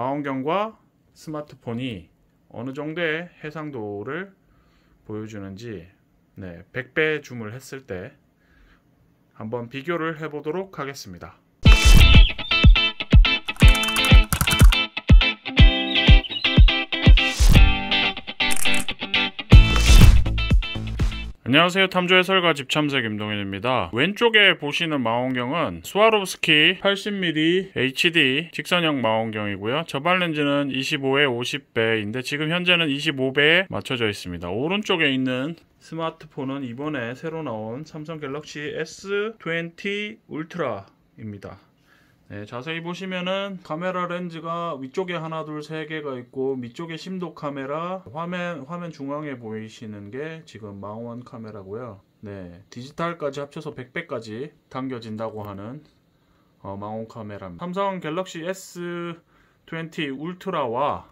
망원경과 스마트폰이 어느 정도의 해상도를 보여주는지 네, 100배 줌을 했을 때 한번 비교를 해보도록 하겠습니다. 안녕하세요 탐조해설가 집참새 김동현입니다. 왼쪽에 보시는 망원경은 스와롭스키 80mm HD 직선형 망원경이고요. 저발 렌즈는 25에 50배인데 지금 현재는 25배에 맞춰져 있습니다. 오른쪽에 있는 스마트폰은 이번에 새로 나온 삼성 갤럭시 S20 울트라 입니다. 네, 자세히 보시면은 카메라 렌즈가 위쪽에 하나 둘 세 개가 있고 밑쪽에 심도 카메라 화면 화면 중앙에 보이시는 게 지금 망원 카메라고요. 네 디지털까지 합쳐서 100배까지 당겨진다고 하는 어, 망원 카메라입니다. 삼성 갤럭시 S20 울트라와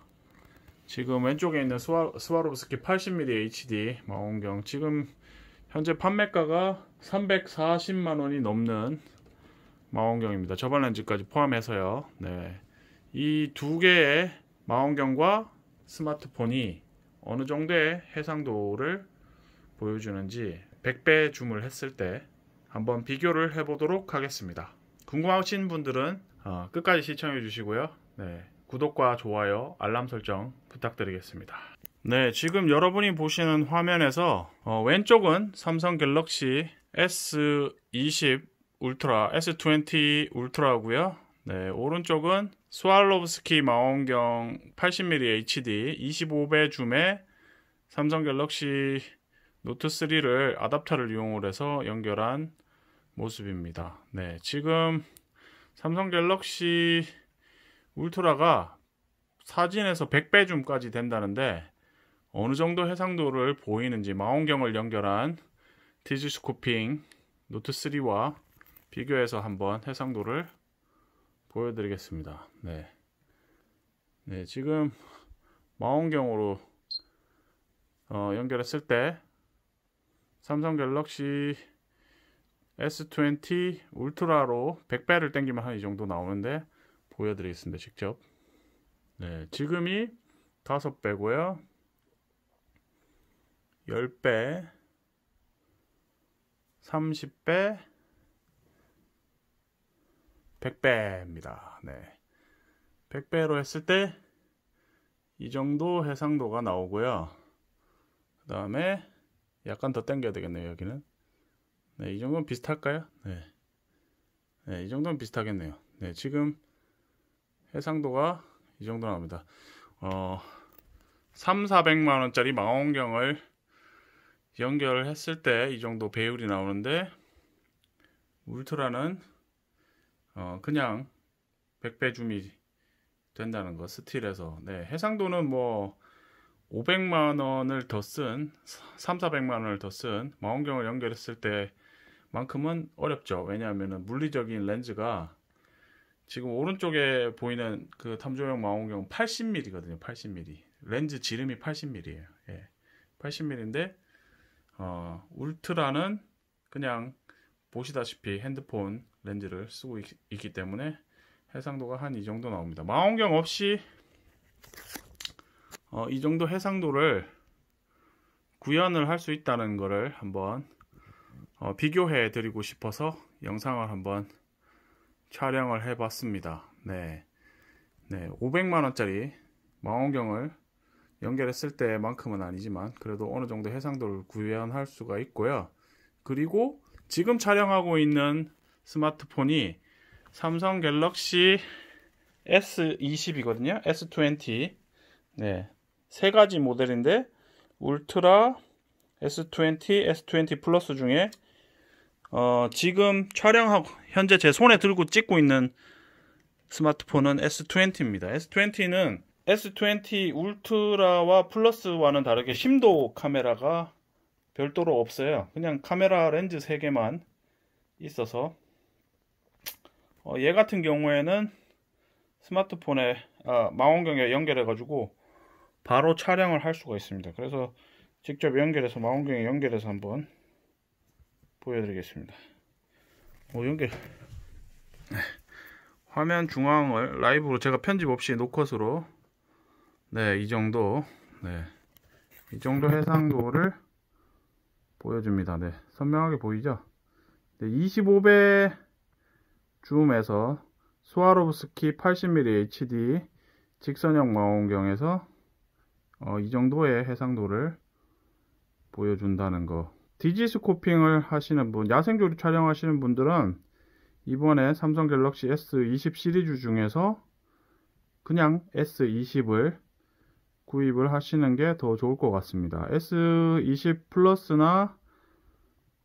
지금 왼쪽에 있는 스와, 스와로브스키 80mm HD 망원경 지금 현재 판매가가 340만 원이 넘는 망원경입니다. 저반 렌즈까지 포함해서요. 네. 이 두 개의 망원경과 스마트폰이 어느 정도의 해상도를 보여주는지 100배 줌을 했을 때 한번 비교를 해보도록 하겠습니다. 궁금하신 분들은 어, 끝까지 시청해 주시고요. 네, 구독과 좋아요, 알람 설정 부탁드리겠습니다. 네, 지금 여러분이 보시는 화면에서 어, 왼쪽은 삼성 갤럭시 S20 울트라 S20 울트라고요. 네, 오른쪽은 스왈로브스키 망원경 80mm HD 25배 줌의 삼성 갤럭시 노트 3를 아답터를 이용을 해서 연결한 모습입니다. 네, 지금 삼성 갤럭시 울트라가 사진에서 100배 줌까지 된다는데 어느 정도 해상도를 보이는지 망원경을 연결한 디지스코핑 노트3와 비교해서 한번 해상도를 보여드리겠습니다. 네. 네, 지금 망원경으로 어, 연결했을 때 삼성 갤럭시 S20 울트라로 100배를 땡기면 한 이 정도 나오는데 보여드리겠습니다. 직접. 네, 지금이 5배고요. 10배, 30배, 100배입니다. 네. 100배로 했을 때 이 정도 해상도가 나오고요. 그 다음에 약간 더 당겨야 되겠네요. 여기는. 네, 이 정도는 비슷할까요? 네. 네, 이 정도는 비슷하겠네요. 네, 지금 해상도가 이 정도 나옵니다. 어, 3, 400만 원짜리 망원경을 연결 했을 때 이 정도 배율이 나오는데 울트라는 어, 그냥 100배 줌이 된다는 거 스틸에서 네, 해상도는 뭐 500만 원을 더 쓴 3, 400만 원을 더 쓴 망원경을 연결했을 때만큼은 어렵죠. 왜냐하면 물리적인 렌즈가 지금 오른쪽에 보이는 그 탐조용 망원경 은 80mm거든요. 80mm 렌즈 지름이 80mm예요. 예. 80mm인데 어, 울트라는 그냥 보시다시피 핸드폰 렌즈를 쓰고 있, 기 때문에 해상도가 한 이 정도 나옵니다 망원경 없이 어, 이 정도 해상도를 구현을 할 수 있다는 것을 한번 어, 비교해 드리고 싶어서 영상을 한번 촬영을 해 봤습니다 네. 네, 500만원짜리 망원경을 연결했을 때만큼은 아니지만 그래도 어느 정도 해상도를 구현할 수가 있고요 그리고 지금 촬영하고 있는 스마트폰이 삼성 갤럭시 S20이거든요. S20. 네. 세 가지 모델인데 울트라 S20, S20 플러스 중에 어, 지금 촬영하고 현재 제 손에 들고 찍고 있는 스마트폰은 S20입니다. S20는 S20 울트라와 플러스와는 다르게 심도 카메라가 별도로 없어요. 그냥 카메라 렌즈 3개만 있어서 어, 얘 같은 경우에는 스마트폰에 아, 망원경에 연결해 가지고 바로 촬영을 할 수가 있습니다. 그래서 직접 연결해서 망원경에 연결해서 한번 보여드리겠습니다. 어, 연결 화면 중앙을 라이브로 제가 편집 없이 노컷으로 네 이 정도 네이 정도 해상도를 보여줍니다. 네, 선명하게 보이죠? 네, 25배 줌에서 스와로브스키 80mm HD 직선형 망원경에서 어, 이 정도의 해상도를 보여준다는 거 디지 스코핑을 하시는 분, 야생조류 촬영하시는 분들은 이번에 삼성 갤럭시 S20 시리즈 중에서 그냥 S20을 구입을 하시는 게 더 좋을 것 같습니다. S20 플러스나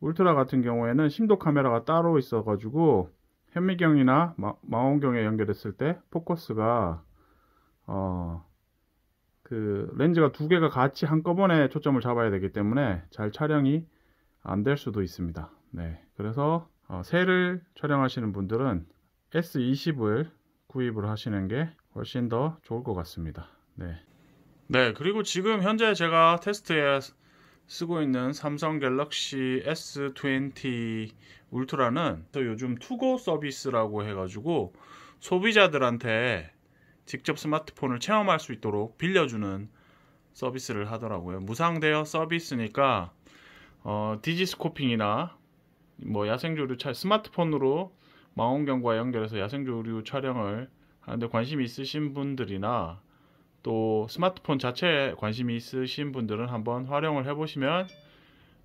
울트라 같은 경우에는 심도 카메라가 따로 있어 가지고 현미경이나 망원경에 연결했을 때 포커스가 어 그 렌즈가 두 개가 같이 한꺼번에 초점을 잡아야 되기 때문에 잘 촬영이 안 될 수도 있습니다. 네, 그래서 어, 새를 촬영하시는 분들은 S20을 구입을 하시는 게 훨씬 더 좋을 것 같습니다. 네. 네, 그리고 지금 현재 제가 테스트에 쓰고 있는 삼성 갤럭시 S20 울트라는 요즘 투고 서비스라고 해가지고 소비자들한테 직접 스마트폰을 체험할 수 있도록 빌려주는 서비스를 하더라고요. 무상 대여 서비스니까 어, 디지스코핑이나 뭐 야생조류 차 스마트폰으로 망원경과 연결해서 야생조류 촬영을 하는데 관심 있으신 분들이나 또 스마트폰 자체에 관심이 있으신 분들은 한번 활용을 해보시면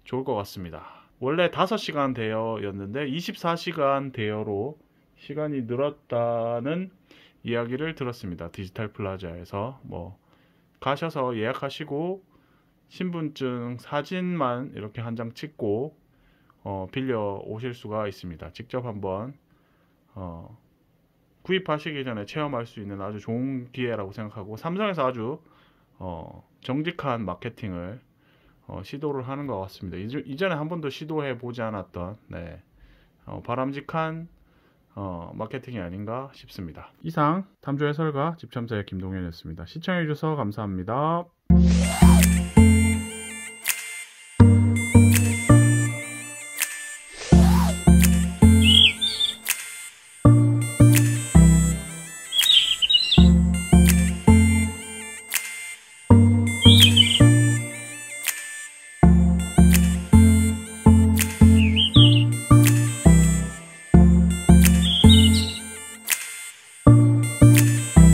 좋을 것 같습니다. 원래 5시간 대여였는데 24시간 대여로 시간이 늘었다는 이야기를 들었습니다. 디지털 플라자에서 뭐 가셔서 예약하시고 신분증 사진만 이렇게 한 장 찍고 어 빌려 오실 수가 있습니다. 직접 한번 어 구입하시기 전에 체험할 수 있는 아주 좋은 기회라고 생각하고 삼성에서 아주 어, 정직한 마케팅을 어, 시도를 하는 것 같습니다. 이전에 한 번도 시도해 보지 않았던 네, 어, 바람직한 어, 마케팅이 아닌가 싶습니다. 이상 탐조 해설가 집참사의 김동현이었습니다. 시청해주셔서 감사합니다.